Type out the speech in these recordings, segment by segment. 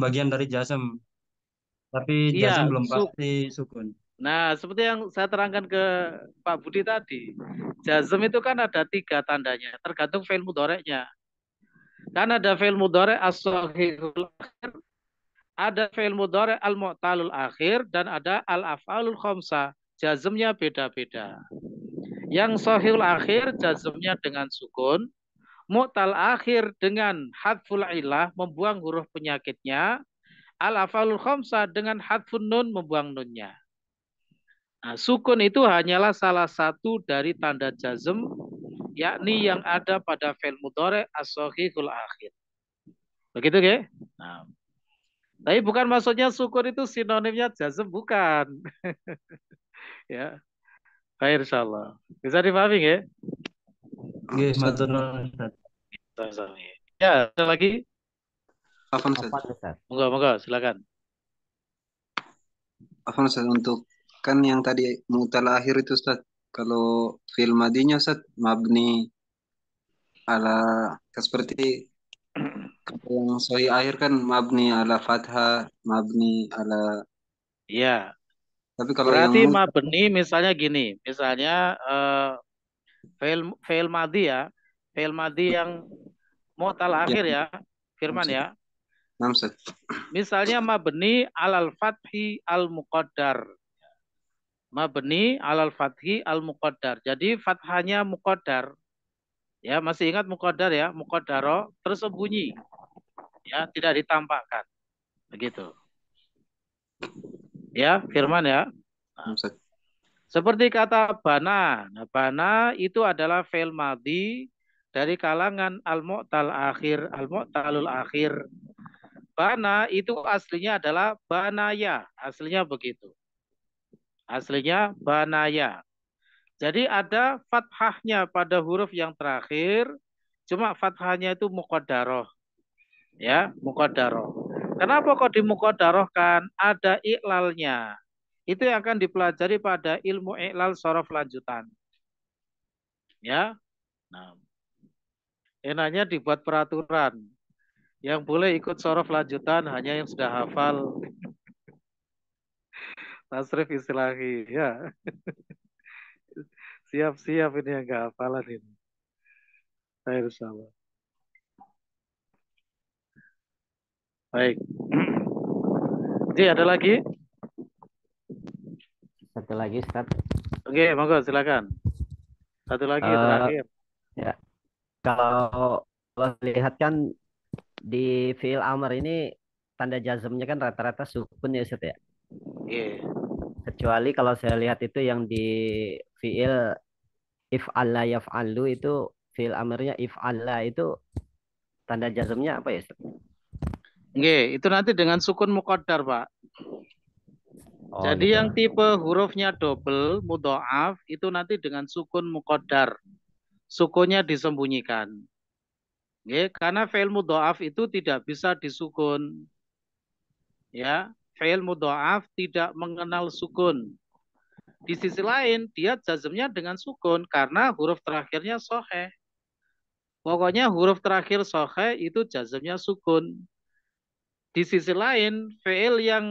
bagian dari jasem. Tapi iya, belum pasti sukun. Nah, seperti yang saya terangkan ke Pak Budi tadi, jazm itu kan ada tiga tandanya, tergantung fail mudoreknya Kan ada fail mudorek as-sahihul akhir, ada fail mudorek al-mu'talul akhir, dan ada al-af'alul khomsa. Jazmnya beda-beda. Yang sahihul akhir, jazmnya dengan sukun mu'tal akhir dengan hadful ilah membuang huruf penyakitnya, al afalul khamsa dengan hadfun nun membuang nunnya. Nah, sukun itu hanyalah salah satu dari tanda jazm yakni yang ada pada fil mudhari as akhir. Begitu, ke? Nah. Tapi bukan maksudnya sukun itu sinonimnya jazm bukan. ya. Baik insyaallah. Bisa dipahami ya Yes, Ustaz. Ya, ada lagi? Afan Ustaz. Moga, moga, silakan. Afan Ustaz, untuk kan yang tadi mutal akhir itu Ustaz, kalau fil madinya Ustaz mabni ala kan seperti yang sohi akhir kan mabni ala Fatha mabni ala ya Tapi kalau berarti yang... mabni misalnya gini, misalnya uh, eh, fail fail madi ya, fail madi yang mu'tal ya. akhir ya. Firman ya. Namset. Misalnya mabni alal fathi al muqaddar. Mabni alal fathi al muqaddar. Jadi fathanya muqaddar. Ya, masih ingat muqaddar ya, muqaddaro tersembunyi. Ya, tidak ditampakkan. Begitu. Ya, firman ya. Namset. Seperti kata bana. Nah, bana itu adalah fail madi dari kalangan al-mu'tal akhir, al-mu'talul akhir. Bana itu aslinya adalah banaya, aslinya begitu. Aslinya banaya. Jadi ada fathahnya pada huruf yang terakhir, cuma fathahnya itu mukodaroh. Ya, mukodaroh. Kenapa kok dimukodarohkan? Ada iklalnya. Itu yang akan dipelajari pada ilmu iklal sorof lanjutan. Ya, nah, enaknya dibuat peraturan. Yang boleh ikut sorof lanjutan hanya yang sudah hafal. Tasrif istilahi, ya. Siap-siap ini yang gak hafalan ini. Saya bersama Baik. Jadi ada lagi? Satu lagi, Ustaz. Oke, monggo silakan. Satu lagi uh, terakhir. Ya. Kalau kalau lihat kan di Phil amr ini tanda jazmnya kan rata-rata sukun ya Ustaz ya. Iya. Yeah. Kecuali kalau saya lihat itu yang di fiil if allah ya yaf'alu itu fiil Amernya if allah itu tanda jazmnya apa ya Ustaz? Nge, itu nanti dengan sukun mukodar, Pak. Oh, Jadi gitu. yang tipe hurufnya double, mudo'af, itu nanti dengan sukun mukodar sukunnya disembunyikan. Ya, karena fi'il mudha'af itu tidak bisa disukun. Ya, fi'il mudha'af tidak mengenal sukun. Di sisi lain, dia jazmnya dengan sukun karena huruf terakhirnya sohe. Pokoknya huruf terakhir sohe itu jazmnya sukun. Di sisi lain, fi'il yang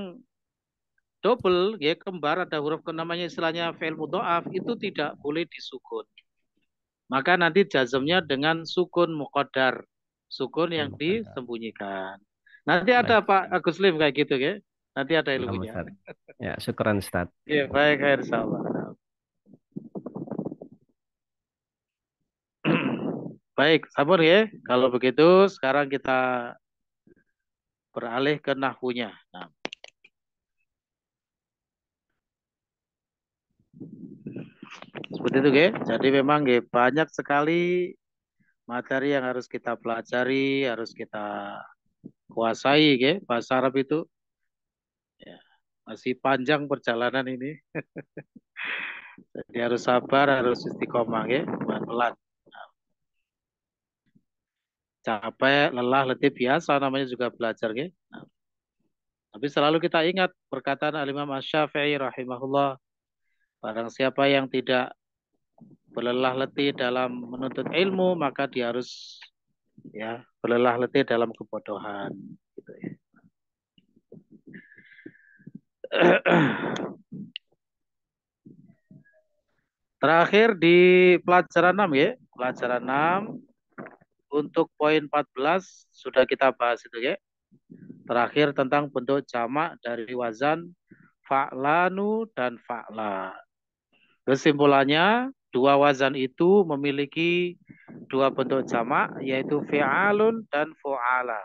double, ya kembar ada huruf namanya istilahnya fi'il mudha'af itu tidak boleh disukun. Maka nanti jazmnya dengan sukun mukodar. Sukun yang disembunyikan. Nanti ada Pak Agus Lim kayak gitu ya. Nanti ada ilmunya. Ya, syukuran Ustaz. Ya, baik, insya Allah. Baik, sabar ya. Kalau begitu sekarang kita beralih ke nahunya Nah. Seperti itu, ge. Jadi memang ge banyak sekali materi yang harus kita pelajari, harus kita kuasai, ge. Bahasa Arab itu ya, masih panjang perjalanan ini. Jadi harus sabar, harus istiqomah, ge, pelan-pelan. Capek, lelah, letih biasa namanya juga belajar, ge. Tapi selalu kita ingat perkataan Al-Imam Asy-Syafi'i rahimahullah, barang siapa yang tidak berlelah letih dalam menuntut ilmu maka dia harus ya berlelah letih dalam kebodohan gitu ya. Terakhir di pelajaran 6 ya, pelajaran 6 untuk poin 14 sudah kita bahas itu ya. Terakhir tentang bentuk jamak dari wazan fa'lanu dan fa'la. Kesimpulannya Dua wazan itu memiliki dua bentuk jamak yaitu fi'alun dan fu'ala.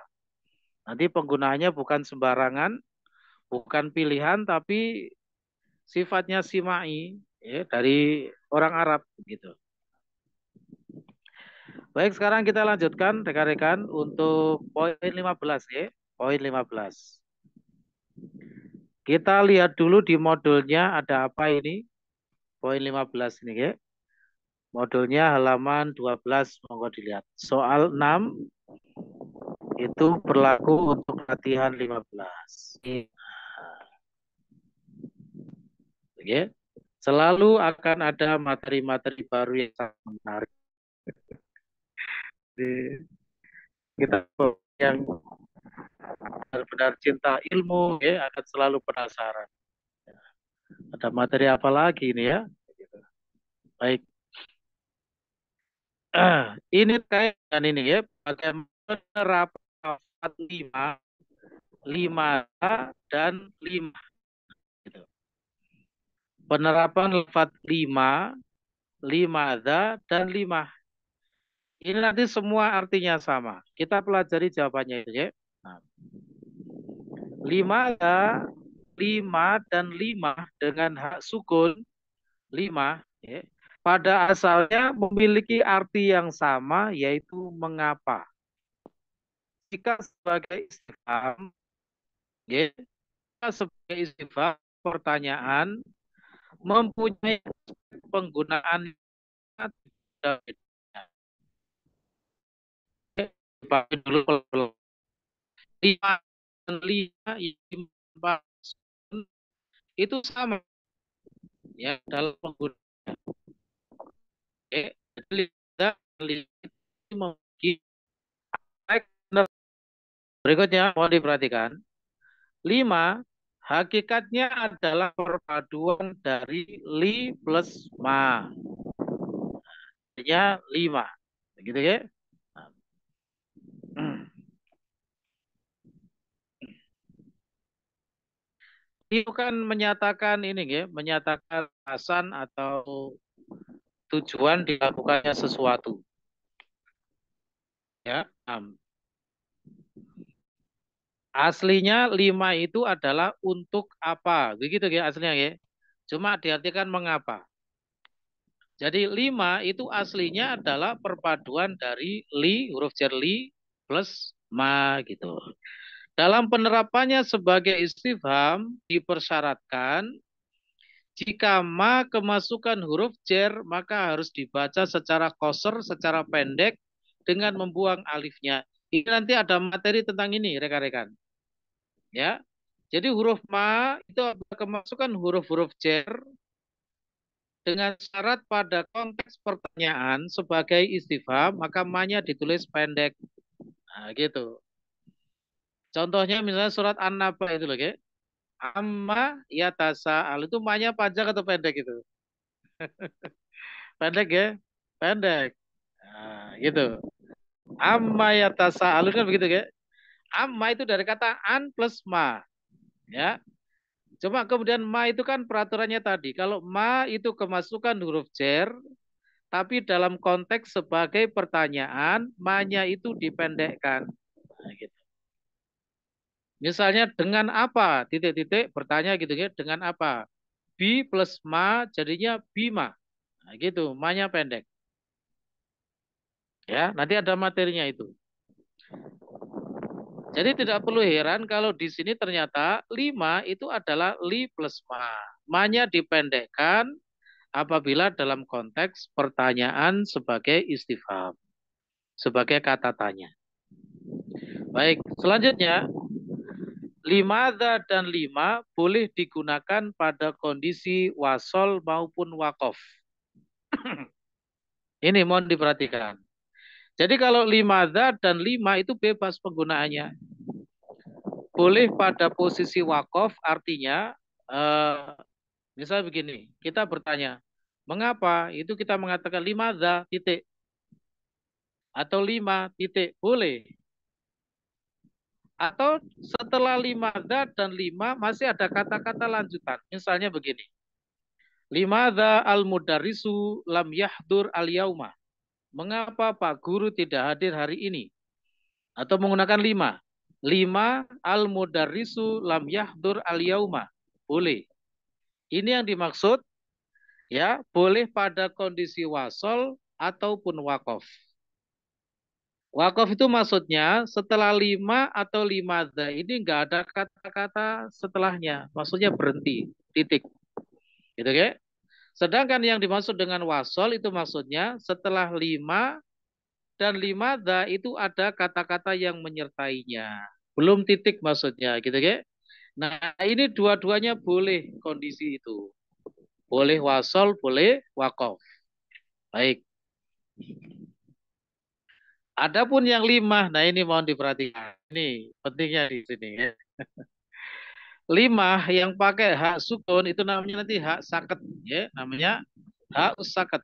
Nanti penggunaannya bukan sembarangan, bukan pilihan tapi sifatnya simai ya, dari orang Arab gitu. Baik, sekarang kita lanjutkan rekan-rekan untuk poin 15 ya, poin 15. Kita lihat dulu di modulnya ada apa ini? Poin 15 ini ya. Modulnya halaman 12 monggo dilihat. Soal 6 itu berlaku untuk latihan 15. Iya. Oke. Okay. Selalu akan ada materi-materi baru yang sangat menarik. Kita yang benar-benar cinta ilmu ya akan selalu penasaran. Ada materi apa lagi ini ya? Baik, ini terkait dengan ini ya, bagaimana penerapan lima, lima dan lima. Gitu. Penerapan lafat lima, lima ada dan lima. Ini nanti semua artinya sama. Kita pelajari jawabannya ya. Nah. Lima ada, lima dan lima dengan hak sukun, lima. Ya pada asalnya memiliki arti yang sama yaitu mengapa. Jika sebagai istifam, ya, jika sebagai istifam pertanyaan mempunyai penggunaan dipakai dulu lima dan lima itu sama ya dalam penggunaan Berikutnya mohon diperhatikan. Lima, hakikatnya adalah perpaduan dari li plus ma. Artinya lima. Begitu ya. Nah. Itu kan menyatakan ini ya, menyatakan asan atau tujuan dilakukannya sesuatu. Ya, am. Aslinya lima itu adalah untuk apa. Begitu ya aslinya ya. Cuma diartikan mengapa. Jadi lima itu aslinya adalah perpaduan dari li, huruf jar li, plus ma gitu. Dalam penerapannya sebagai istifham dipersyaratkan jika ma kemasukan huruf jer, maka harus dibaca secara koser, secara pendek, dengan membuang alifnya. Ini nanti ada materi tentang ini, rekan-rekan. Ya, Jadi huruf ma itu kemasukan huruf-huruf jer dengan syarat pada konteks pertanyaan sebagai istifham, maka ma-nya ditulis pendek. Nah, gitu. Contohnya misalnya surat An-Naba itu loh, ya amma ya tasa tasa'al itu maknya panjang atau pendek itu pendek ya pendek nah, gitu amma ya tasa tasa'al kan begitu ya amma itu dari kata an plus ma ya Cuma kemudian ma itu kan peraturannya tadi. Kalau ma itu kemasukan huruf jer, tapi dalam konteks sebagai pertanyaan, manya itu dipendekkan. Nah, gitu. Misalnya dengan apa? Titik-titik bertanya gitu ya. Dengan apa? b plus ma jadinya bima. Nah, gitu. Manya pendek. Ya, nanti ada materinya itu. Jadi tidak perlu heran kalau di sini ternyata 5 itu adalah li plus ma. ma dipendekkan apabila dalam konteks pertanyaan sebagai istifham, sebagai kata tanya. Baik, selanjutnya limada dan lima boleh digunakan pada kondisi wasol maupun wakof. Ini mohon diperhatikan. Jadi kalau limada dan lima itu bebas penggunaannya. Boleh pada posisi wakof artinya eh, misal begini, kita bertanya, mengapa itu kita mengatakan limada titik atau lima titik boleh atau setelah lima dan lima masih ada kata-kata lanjutan. Misalnya begini. Lima al-mudarisu lam yahdur al-yauma. Mengapa Pak Guru tidak hadir hari ini? Atau menggunakan lima. Lima al-mudarisu lam yahdur al-yauma. Boleh. Ini yang dimaksud ya boleh pada kondisi wasol ataupun wakof. Wakaf itu maksudnya setelah lima atau lima ada ini enggak ada kata-kata setelahnya. Maksudnya berhenti, titik. Gitu kan? Sedangkan yang dimaksud dengan wasol itu maksudnya setelah lima dan lima ada itu ada kata-kata yang menyertainya. Belum titik maksudnya, gitu kan? Nah, ini dua-duanya boleh kondisi itu. Boleh wasol, boleh wakaf. Baik. Adapun yang lima, nah ini mohon diperhatikan. Ini pentingnya di sini. Ya. lima yang pakai hak sukun itu namanya nanti hak sakit, ya namanya hak sakit.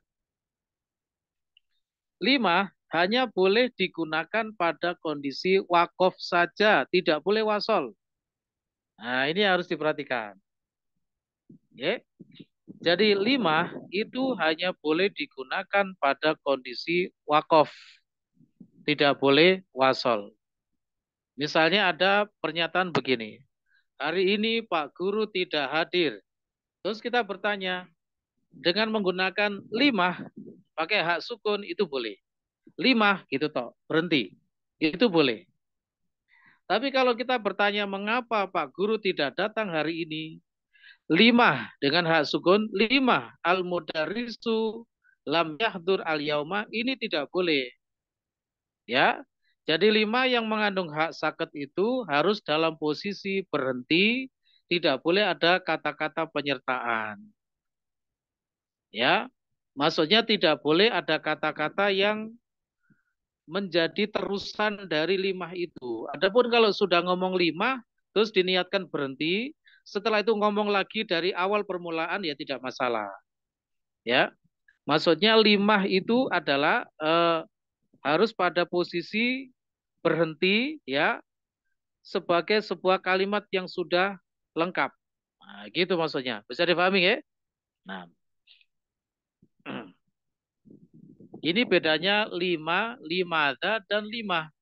Lima hanya boleh digunakan pada kondisi wakof saja, tidak boleh wasol. Nah ini harus diperhatikan. Ya. Jadi lima itu hanya boleh digunakan pada kondisi wakof tidak boleh wasol. Misalnya ada pernyataan begini, hari ini Pak Guru tidak hadir. Terus kita bertanya, dengan menggunakan lima, pakai hak sukun itu boleh. Lima gitu toh, berhenti. Itu boleh. Tapi kalau kita bertanya mengapa Pak Guru tidak datang hari ini, lima dengan hak sukun, lima al-mudarisu lam yahdur al-yauma, ini tidak boleh ya. Jadi lima yang mengandung hak sakit itu harus dalam posisi berhenti, tidak boleh ada kata-kata penyertaan. Ya, maksudnya tidak boleh ada kata-kata yang menjadi terusan dari lima itu. Adapun kalau sudah ngomong lima, terus diniatkan berhenti, setelah itu ngomong lagi dari awal permulaan ya tidak masalah. Ya, maksudnya lima itu adalah eh, harus pada posisi berhenti ya sebagai sebuah kalimat yang sudah lengkap. Nah, gitu maksudnya. Bisa dipahami ya? Nah. Ini bedanya lima, lima ada, dan lima.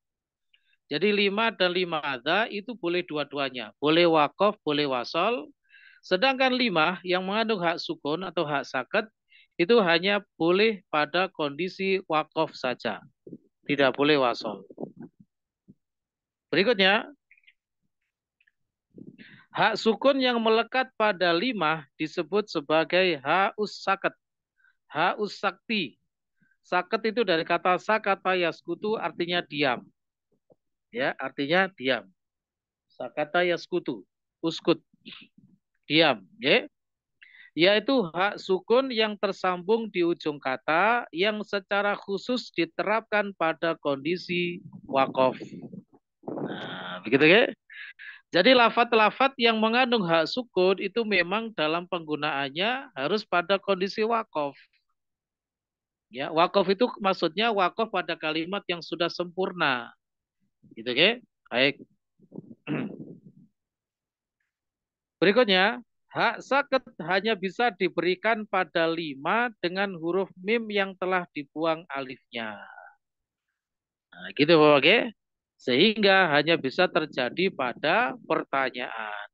Jadi lima dan lima ada itu boleh dua-duanya. Boleh wakof, boleh wasol. Sedangkan lima yang mengandung hak sukun atau hak sakit itu hanya boleh pada kondisi wakof saja. Tidak boleh wasol. Berikutnya, hak sukun yang melekat pada lima disebut sebagai hak saket. hak sakti. Saket itu dari kata sakat yaskutu artinya diam. Ya, artinya diam. Sakata yaskutu, uskut. Diam, ya yaitu hak sukun yang tersambung di ujung kata yang secara khusus diterapkan pada kondisi wakof. Nah, begitu ya. Jadi lafat-lafat yang mengandung hak sukun itu memang dalam penggunaannya harus pada kondisi wakof. Ya, wakof itu maksudnya wakof pada kalimat yang sudah sempurna. Gitu ya. Baik. Berikutnya, Hak sakit hanya bisa diberikan pada lima dengan huruf mim yang telah dibuang alifnya. Nah, gitu Bapak Okay? Sehingga hanya bisa terjadi pada pertanyaan.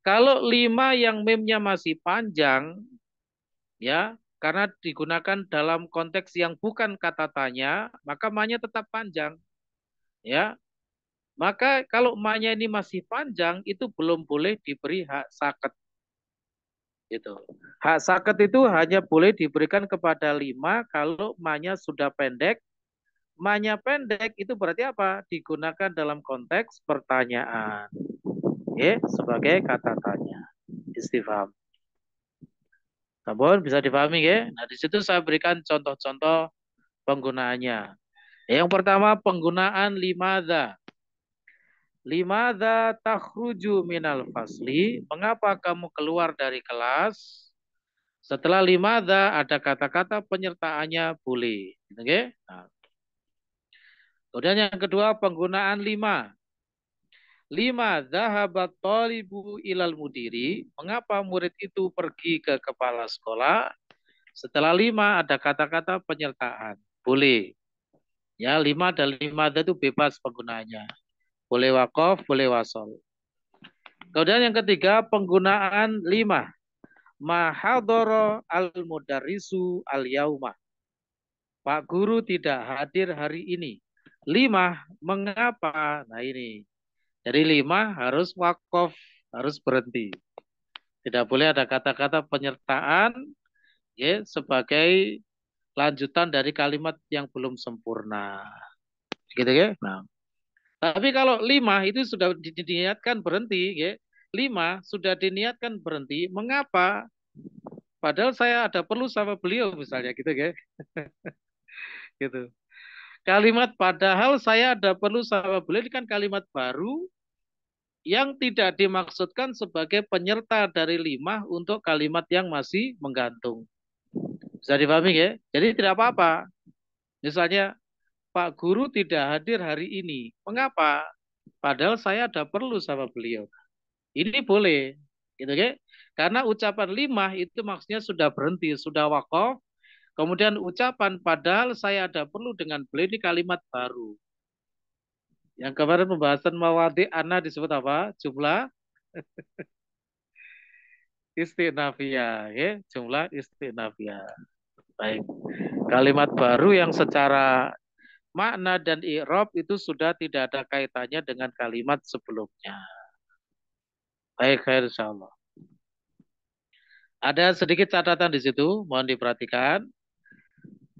Kalau lima yang mimnya masih panjang, ya karena digunakan dalam konteks yang bukan kata tanya, maka manya tetap panjang. Ya, maka kalau manya ini masih panjang, itu belum boleh diberi hak sakit. Itu. Hak sakit itu hanya boleh diberikan kepada lima kalau manya sudah pendek. Manya pendek itu berarti apa? Digunakan dalam konteks pertanyaan. Ya, sebagai kata tanya. Istifham. Namun bisa difahami ya. Nah, di situ saya berikan contoh-contoh penggunaannya. Yang pertama penggunaan limada. Limada takhruju minal fasli. Mengapa kamu keluar dari kelas? Setelah limada ada kata-kata penyertaannya boleh. Okay? Nah. Kemudian yang kedua penggunaan lima. Lima zahabat talibu ilal mudiri. Mengapa murid itu pergi ke kepala sekolah? Setelah lima ada kata-kata penyertaan. Boleh. Ya, lima dan lima itu bebas penggunaannya. Boleh wakof, boleh wasol. Kemudian yang ketiga, penggunaan lima. Mahadoro al-mudarisu al yauma Pak Guru tidak hadir hari ini. Lima, mengapa? Nah ini. Jadi lima harus wakof, harus berhenti. Tidak boleh ada kata-kata penyertaan ya, sebagai lanjutan dari kalimat yang belum sempurna. Gitu ya? Nah. Tapi kalau lima itu sudah diniatkan berhenti, ya. lima sudah diniatkan berhenti. Mengapa? Padahal saya ada perlu sama beliau misalnya gitu, ya. gitu. Kalimat padahal saya ada perlu sama beliau ini kan kalimat baru yang tidak dimaksudkan sebagai penyerta dari lima untuk kalimat yang masih menggantung. Bisa dipahami ya? Jadi tidak apa-apa. Misalnya Pak Guru tidak hadir hari ini. Mengapa? Padahal saya ada perlu sama beliau. Ini boleh, gitu okay? Karena ucapan lima itu maksudnya sudah berhenti, sudah wakaf. Kemudian ucapan padahal saya ada perlu dengan beliau ini kalimat baru. Yang kemarin pembahasan mawadi ana disebut apa? Jumlah istinafia, ya, jumlah istinafia. Baik. Kalimat baru yang secara makna dan i'rab itu sudah tidak ada kaitannya dengan kalimat sebelumnya. Baik, khair insyaallah. Ada sedikit catatan di situ, mohon diperhatikan.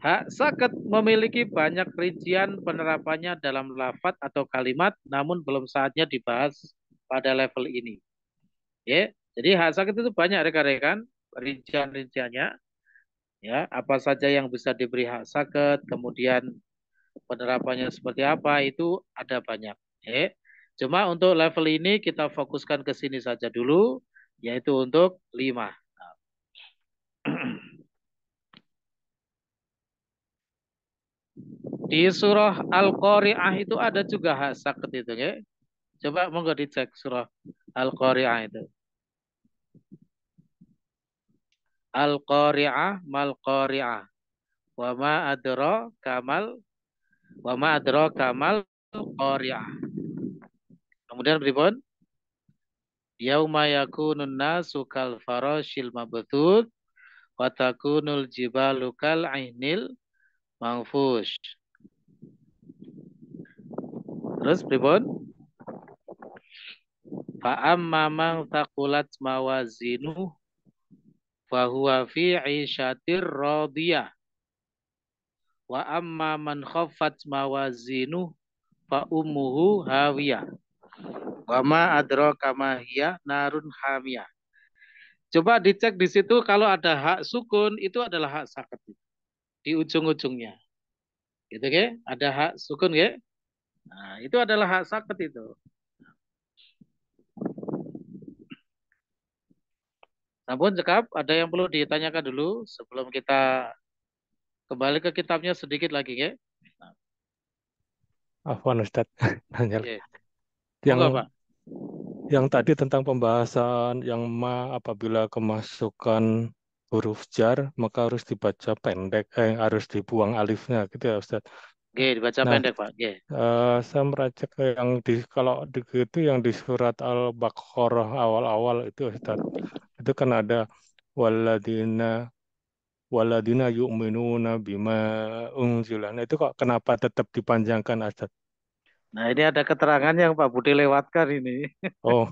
Hak sakit memiliki banyak rincian penerapannya dalam lafat atau kalimat, namun belum saatnya dibahas pada level ini. Ya, jadi hak sakit itu banyak rekan-rekan rincian-rinciannya. Ya, apa saja yang bisa diberi hak sakit, kemudian penerapannya seperti apa itu ada banyak. Eh, cuma untuk level ini kita fokuskan ke sini saja dulu, yaitu untuk lima. Nah. Di surah Al-Qari'ah itu ada juga hak sakit itu ya. Coba monggo dicek surah Al-Qari'ah itu. Al-Qari'ah mal Qari'ah. Wa ma'adro kamal Wa ma adraka mal qari'ah. Kemudian beripun Yauma yakunun nasu kal farashil mabthut wa takunul jibalu kal ainil mangfush. Terus pripun? Fa amma man thaqulat mawazinu fa huwa fi 'ishatir radiyah Wa amma man khaffat mawazinu fa ummuhu hawiyah. Wa ma adraka ma hiya narun hamiyah. Coba dicek di situ kalau ada hak sukun itu adalah hak sakat di ujung-ujungnya. Gitu ke? Ada hak sukun ke? Nah, itu adalah hak sakit itu. Namun cekap ada yang perlu ditanyakan dulu sebelum kita Kembali ke kitabnya sedikit lagi ya. Nah. Afwan Ustaz. yeah. Yang apa? yang tadi tentang pembahasan yang ma apabila kemasukan huruf jar maka harus dibaca pendek eh harus dibuang alifnya gitu ya Ustaz. Oke, dibaca nah, pendek Pak. Oke. Uh, saya meracik yang di kalau di, itu yang di surat Al-Baqarah awal-awal itu Ustaz. Itu kan ada waladina waladina yu'minuna bima unzila. Nah, itu kok kenapa tetap dipanjangkan adat? Nah, ini ada keterangan yang Pak Budi lewatkan ini. Oh,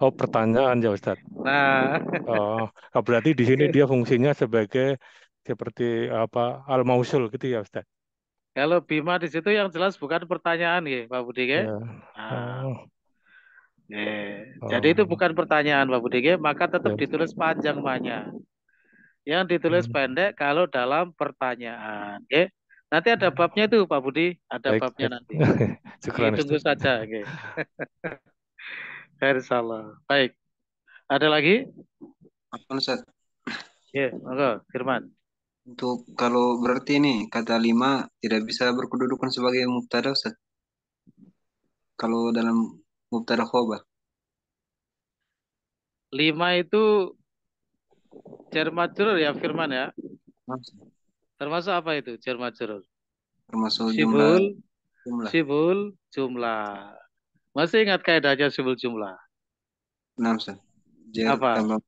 oh pertanyaan ya Ustaz. Nah. Oh, oh berarti di sini dia fungsinya sebagai seperti apa al mausul gitu ya Ustaz. Kalau Bima di situ yang jelas bukan pertanyaan ya Pak Budi ya. ya. Nah. Oh. Oh. Jadi itu oh. bukan pertanyaan Pak Budi ya, maka tetap ya. ditulis panjang banyak yang ditulis hmm. pendek kalau dalam pertanyaan. Oke. Okay? Nanti ada hmm. babnya itu Pak Budi, ada baik, babnya baik. nanti. Syukuran, Tunggu saja. Oke. Okay. salah. Baik. Ada lagi? Apa Ustaz? Ya, yeah, Firman. Untuk kalau berarti ini kata lima tidak bisa berkedudukan sebagai mubtada Ustaz. Kalau dalam mubtada khobar. Lima itu Jar ya Firman ya. Termasuk apa itu jar majrur? Termasuk sibul, jumlah. Sibul jumlah. Masih ingat kaidahnya sibul jumlah? Enam sih. apa? tambah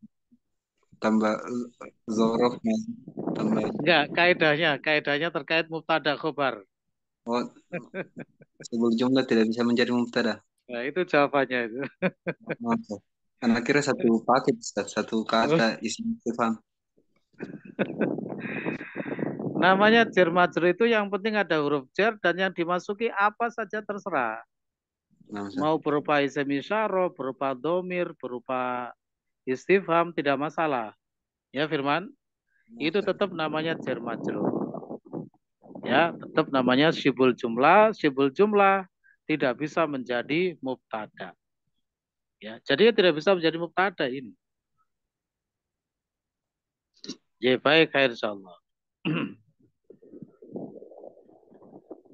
tambah zorof tambah. Enggak, kaidahnya, kaidahnya terkait mubtada khobar. Oh, sibul jumlah tidak bisa menjadi mubtada. Nah, itu jawabannya itu. Karena kira satu paket, satu kata isinya Stefan. Namanya jer itu yang penting ada huruf jer dan yang dimasuki apa saja terserah. Nah, Mau berupa isim isyaro, berupa domir, berupa istifham tidak masalah. Ya Firman, nah, itu tetap namanya jer Ya, tetap namanya sibul jumlah, sibul jumlah tidak bisa menjadi mubtada. Ya, jadi tidak bisa menjadi mubtada ini. Ya baik, khair insyaallah.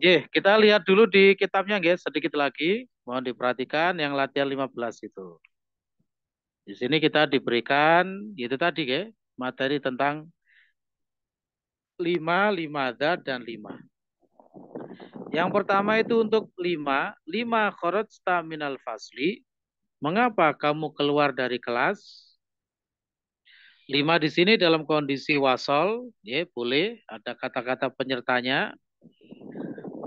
Ya, kita lihat dulu di kitabnya guys, sedikit lagi. Mohon diperhatikan yang latihan 15 itu. Di sini kita diberikan itu tadi ya, materi tentang 5, 5 zat dan 5. Yang pertama itu untuk lima, lima korot staminal fasli Mengapa kamu keluar dari kelas? Lima di sini dalam kondisi wasol, ya boleh ada kata-kata penyertanya.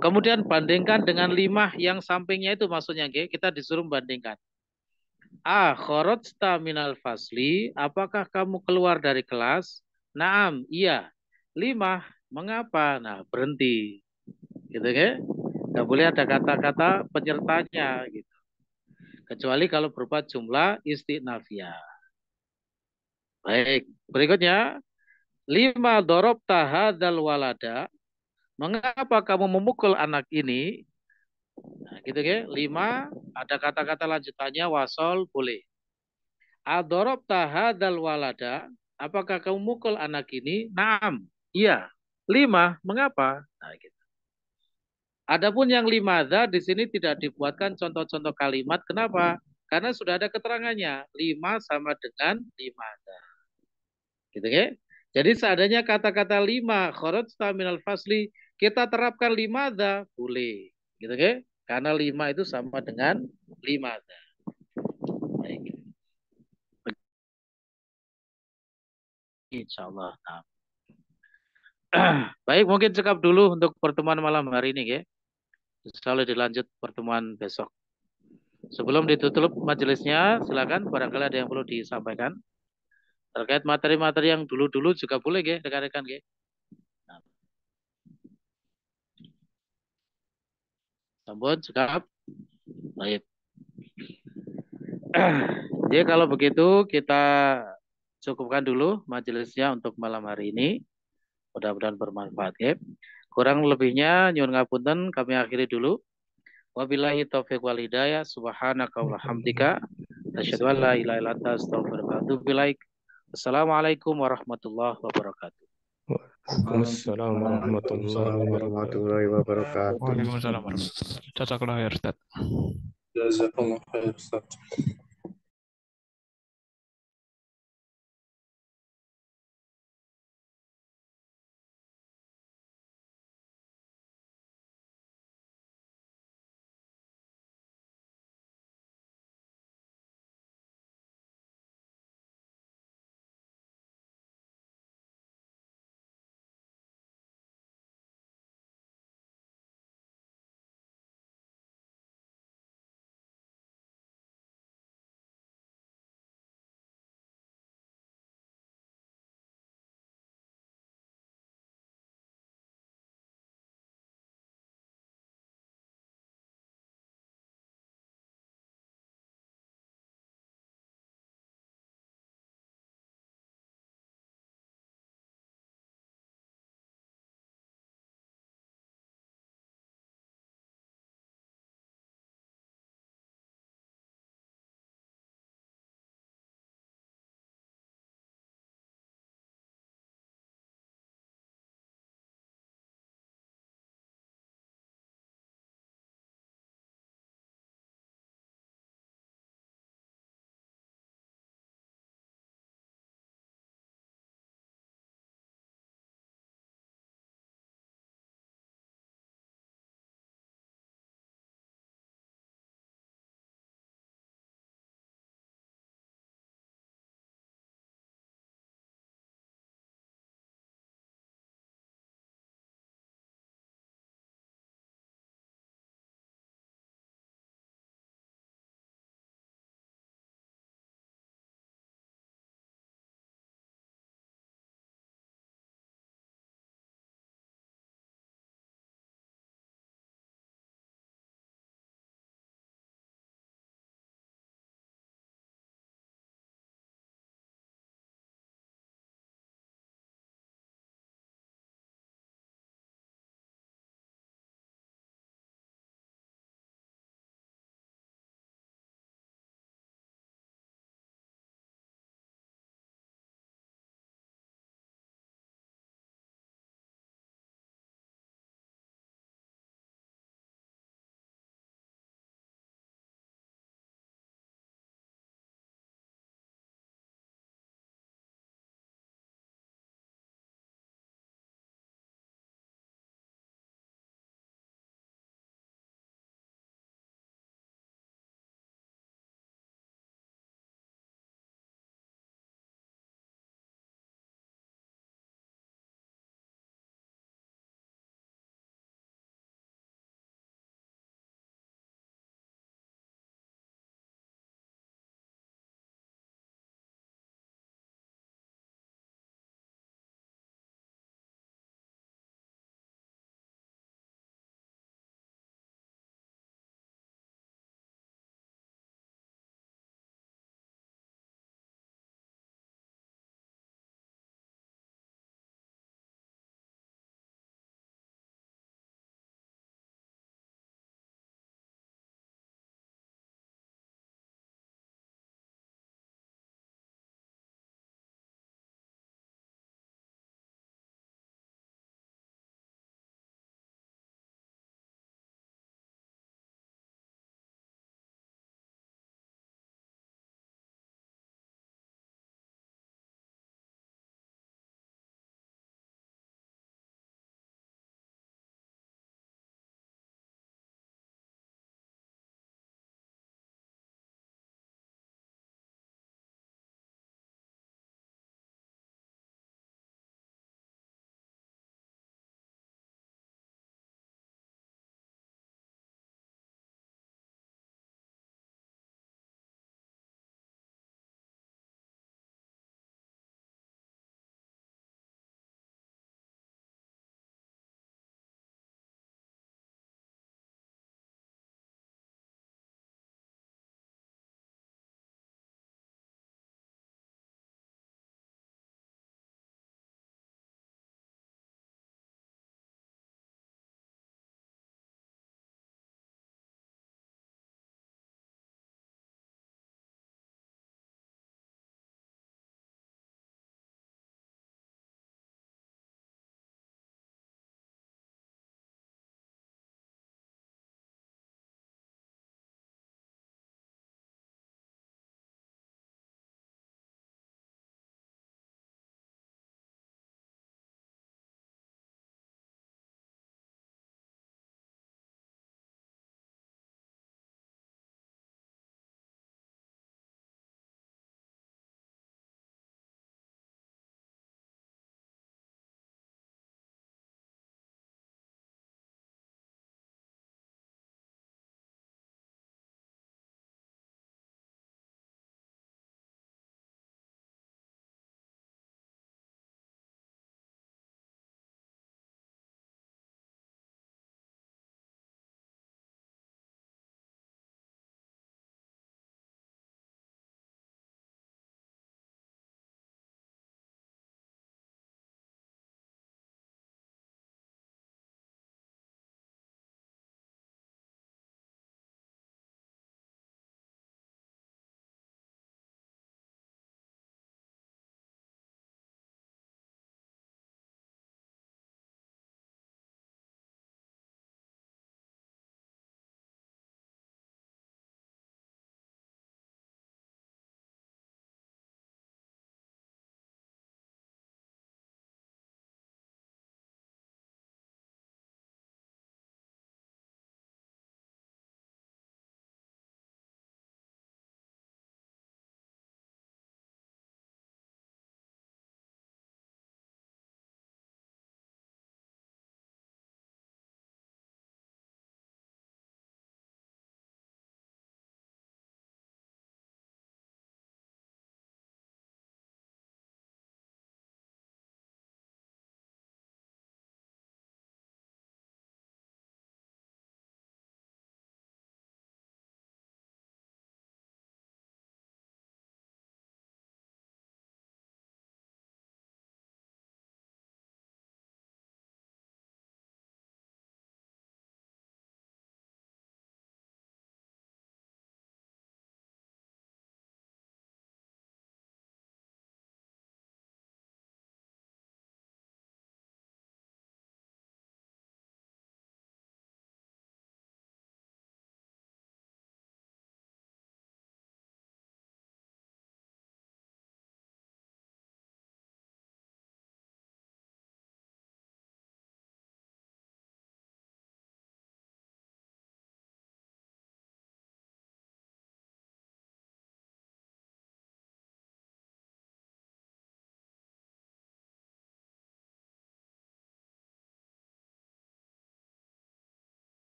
Kemudian bandingkan dengan lima yang sampingnya itu maksudnya, ya, kita disuruh bandingkan. A. Khorojta minal fasli. Apakah kamu keluar dari kelas? Naam, iya. Lima, mengapa? Nah, berhenti. Gitu, ya. Nggak boleh ada kata-kata penyertanya. Gitu. Kecuali kalau berupa jumlah istinafia. Baik, berikutnya. Lima dorob tahadal walada. Mengapa kamu memukul anak ini? Nah, gitu ya. Lima, ada kata-kata lanjutannya wasol boleh. Adorob tahadal walada. Apakah kamu mukul anak ini? Naam. Iya. Lima. Mengapa? Nah, gitu. Adapun yang za di sini tidak dibuatkan contoh-contoh kalimat. Kenapa? Karena sudah ada keterangannya. Lima sama dengan za. Gitu ya? Jadi seadanya kata-kata lima, khorot staminal fasli, kita terapkan za boleh. Gitu ya? Karena lima itu sama dengan lima za. Insya Allah. Baik, mungkin cukup dulu untuk pertemuan malam hari ini, ya. Insya Allah dilanjut pertemuan besok. Sebelum ditutup majelisnya, silakan barangkali ada yang perlu disampaikan. Terkait materi-materi yang dulu-dulu juga boleh, ya, rekan-rekan. Ya. Sambut, cukup. Baik. Jadi kalau begitu kita cukupkan dulu majelisnya untuk malam hari ini. Mudah-mudahan bermanfaat. Ya. Kurang lebihnya nyuwun ngapunten kami akhiri dulu. Wabillahi taufiq wal hidayah. Subhanaka wa hamdika. Asyhadu an la ilaha illa anta astaghfiruka wa atubu Assalamualaikum warahmatullahi wabarakatuh. Waalaikumsalam warahmatullahi wabarakatuh. Waalaikumsalam warahmatullahi wabarakatuh. Ya, Jazakallah khair Ustaz. Jazakallah khair Ustaz.